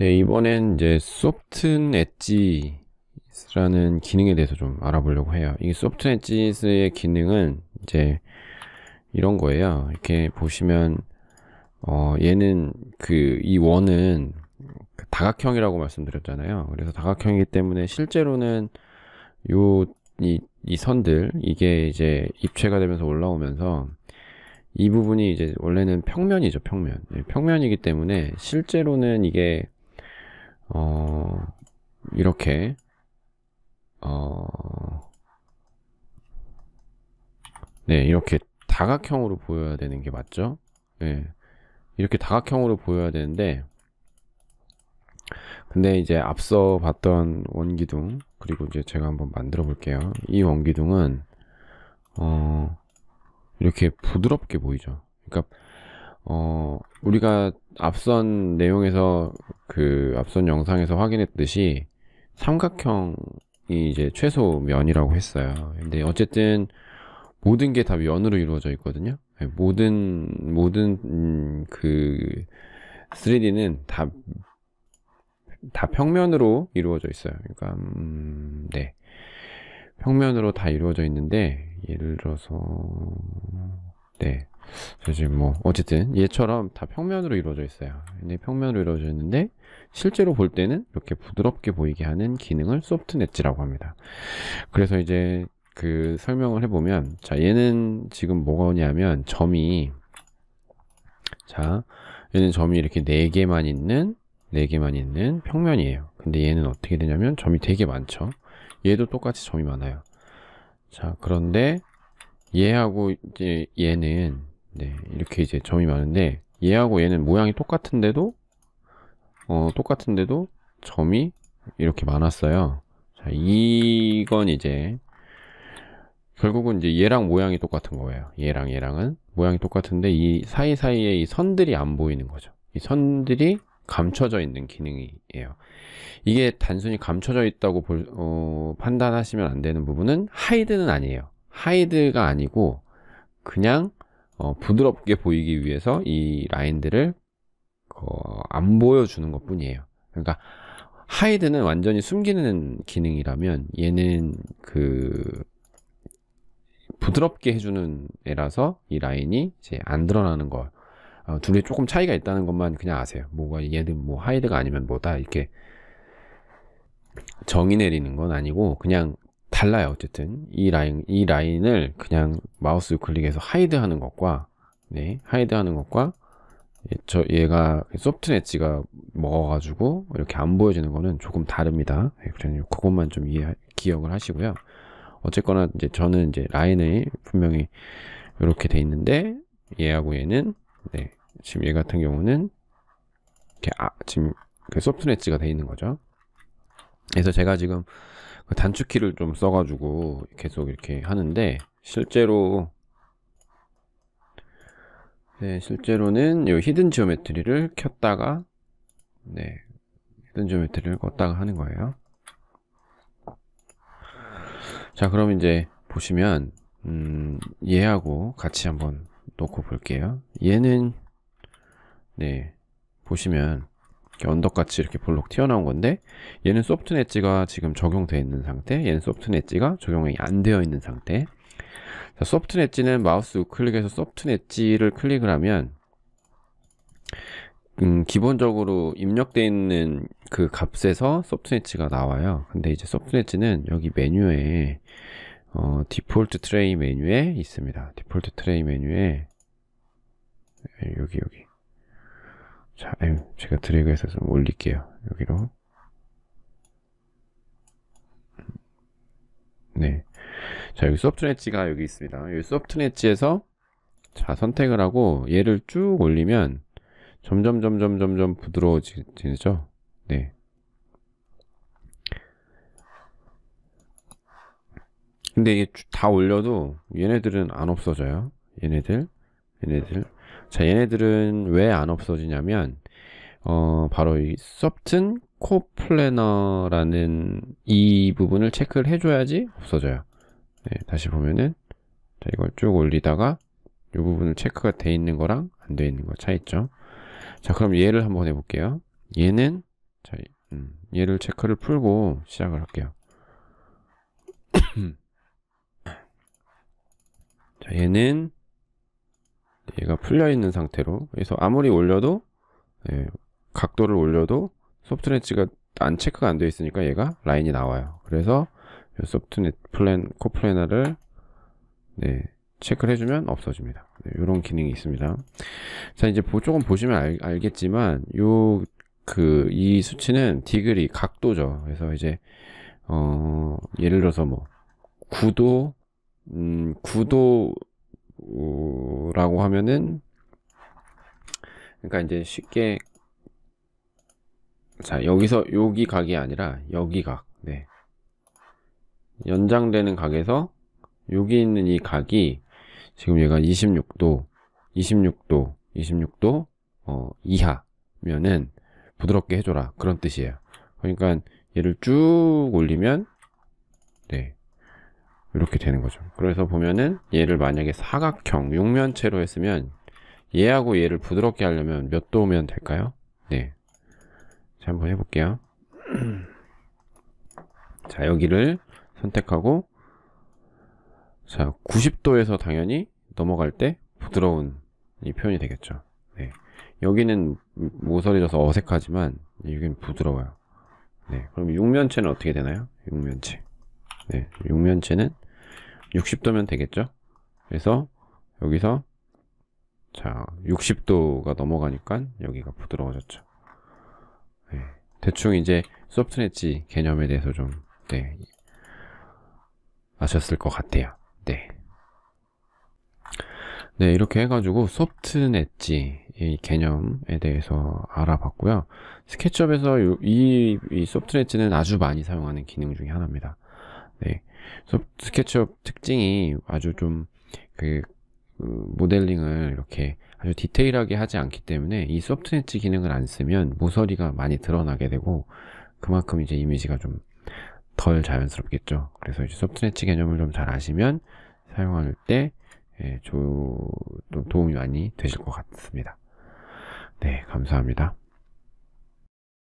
네, 이번엔 이제 소프트 엣지라는 기능에 대해서 좀 알아보려고 해요. 이 소프트 엣지의 기능은 이제 이런 거예요. 이렇게 보시면 어, 얘는 그 이 원은 그 다각형이라고 말씀드렸잖아요. 그래서 다각형이기 때문에 실제로는 요이이 선들 이게 이제 입체가 되면서 올라오면서 이 부분이 이제 원래는 평면이죠 평면 네, 평면이기 때문에 실제로는 이게 어, 이렇게 어, 네, 이렇게 다각형으로 보여야 되는 게 맞죠? 예. 네, 이렇게 다각형으로 보여야 되는데 근데 이제 앞서 봤던 원기둥 그리고 이제 제가 한번 만들어 볼게요. 이 원기둥은 어, 이렇게 부드럽게 보이죠. 그러니까 어, 우리가 앞선 내용에서 그 앞선 영상에서 확인했듯이 삼각형이 이제 최소 면이라고 했어요. 근데 어쨌든 모든 게 다 면으로 이루어져 있거든요. 네, 모든 모든 음, 그 3D는 다 다 평면으로 이루어져 있어요. 그러니까 음, 네 평면으로 다 이루어져 있는데 예를 들어서 네 그래서 뭐 어쨌든 얘처럼 다 평면으로 이루어져 있어요. 근데 평면으로 이루어져 있는데 실제로 볼 때는 이렇게 부드럽게 보이게 하는 기능을 소프트 엣지라고 합니다. 그래서 이제 그 설명을 해보면 자 얘는 지금 뭐가오냐면 점이 자 얘는 점이 이렇게 4개만 있는 4개만 있는 평면이에요. 근데 얘는 어떻게 되냐면 점이 되게 많죠. 얘도 똑같이 점이 많아요. 자 그런데 얘하고 이제 얘는 네, 이렇게 이제 점이 많은데 얘하고 얘는 모양이 똑같은데도 어, 똑같은데도 점이 이렇게 많았어요. 자, 이건 이제 결국은 이제 얘랑 모양이 똑같은 거예요. 얘랑 얘랑은 모양이 똑같은데 이 사이사이에 이 선들이 안 보이는 거죠. 이 선들이 감춰져 있는 기능이에요. 이게 단순히 감춰져 있다고 볼, 어, 판단하시면 안 되는 부분은 하이드는 아니에요. 하이드가 아니고 그냥 어, 부드럽게 보이기 위해서 이 라인들을 어, 안 보여주는 것 뿐이에요. 그러니까 하이드는 완전히 숨기는 기능이라면 얘는 그 부드럽게 해주는 애라서 이 라인이 이제 안 드러나는 거 어, 둘이 조금 차이가 있다는 것만 그냥 아세요. 뭐가 얘는 뭐 하이드가 아니면 뭐다 이렇게 정의 내리는 건 아니고 그냥 달라요. 어쨌든 이 라인 이 라인을 그냥 마우스 클릭해서 하이드 하는 것과 네, 하이드 하는 것과 예, 저 얘가 소프트 엣지가 먹어가지고 이렇게 안 보여지는 거는 조금 다릅니다. 예, 그래 그것만 좀 이해 기억을 하시고요. 어쨌거나 이제 저는 이제 라인에 분명히 이렇게 돼 있는데 얘하고 얘는 네, 지금 얘 같은 경우는 이렇게 아, 지금 그 소프트 엣지가 돼 있는 거죠. 그래서 제가 지금 단축키를 좀 써가지고 계속 이렇게 하는데 실제로 네, 실제로는 이 히든 지오메트리를 켰다가 네, 히든 지오메트리를 껐다가 하는 거예요. 자, 그럼 이제 보시면 음, 얘하고 같이 한번 놓고 볼게요. 얘는 네, 보시면 언덕같이 이렇게 볼록 튀어나온 건데 얘는 소프트 엣지가 지금 적용되어 있는 상태 얘는 소프트 엣지가 적용이 안 되어 있는 상태 자, 소프트 엣지는 마우스 우클릭해서 소프트 엣지를 클릭을 하면 음, 기본적으로 입력되어 있는 그 값에서 소프트 엣지가 나와요 근데 이제 소프트 엣지는 여기 메뉴에 어, 디폴트 트레이 메뉴에 있습니다 디폴트 트레이 메뉴에 여기 여기 자, 제가 드래그해서 좀 올릴게요. 여기로. 네. 자, 여기 소프트넷지가 여기 있습니다. 여기 소프트넷지에서 자, 선택을 하고 얘를 쭉 올리면 점점 점점 점점 부드러워지죠. 네. 근데 이게 다 올려도 얘네들은 안 없어져요. 얘네들, 얘네들. 자, 얘네들은 왜 안 없어지냐면 어, 바로 이 섭튼 코 플래너라는 이 부분을 체크를 해줘야지 없어져요. 네, 다시 보면은 자, 이걸 쭉 올리다가 이 부분을 체크가 돼 있는 거랑 안 돼 있는 거차이죠 자, 그럼 얘를 한번 해볼게요. 얘는 자, 음, 얘를 체크를 풀고 시작을 할게요. 자, 얘는 얘가 풀려 있는 상태로 그래서 아무리 올려도 예, 각도를 올려도 소프트 렌치가 안 체크가 안 되어 있으니까 얘가 라인이 나와요 그래서 소프트 넷 플랜 코플래너를 네, 체크를 해주면 없어집니다 네, 이런 기능이 있습니다 자 이제 조금 보시면 알, 겠지만 요그이 수치는 디그리 각도죠 그래서 이제 어 예를 들어서 뭐 9도 음 9도 라고 하면은 그러니까 이제 쉽게 자 여기서 여기 각이 아니라 여기 각 네. 연장되는 각에서 여기 있는 이 각이 지금 얘가 26도 26도 26도 어, 이하면은 부드럽게 해줘라 그런 뜻이에요 그러니까 얘를 쭉 올리면 네 이렇게 되는 거죠. 그래서 보면은 얘를 만약에 사각형, 육면체로 했으면 얘하고 얘를 부드럽게 하려면 몇 도면 될까요? 네. 자, 한번 해볼게요. 자, 여기를 선택하고 자, 90도에서 당연히 넘어갈 때 부드러운 이 표현이 되겠죠. 네. 여기는 모서리져서 어색하지만 여기 부드러워요. 네. 그럼 육면체는 어떻게 되나요? 육면체. 네. 육면체는 60도면 되겠죠? 그래서 여기서 자 60도가 넘어가니까 여기가 부드러워졌죠. 네, 대충 이제 소프트 네지 개념에 대해서 좀 네, 아셨을 것 같아요. 네. 네, 이렇게 해가지고 소프트 네지이 개념에 대해서 알아봤고요. 스케치업에서 이, 이 소프트 네지는 아주 많이 사용하는 기능 중에 하나입니다. 네. 그래서 스케치업 특징이 아주 좀그 그 모델링을 이렇게 아주 디테일하게 하지 않기 때문에 이 소프트 엣지 기능을 안 쓰면 모서리가 많이 드러나게 되고 그만큼 이제 이미지가 좀 덜 자연스럽겠죠. 그래서 이제 소프트 엣지 개념을 좀 잘 아시면 사용할 때 예, 조, 도움이 많이 되실 것 같습니다. 네, 감사합니다.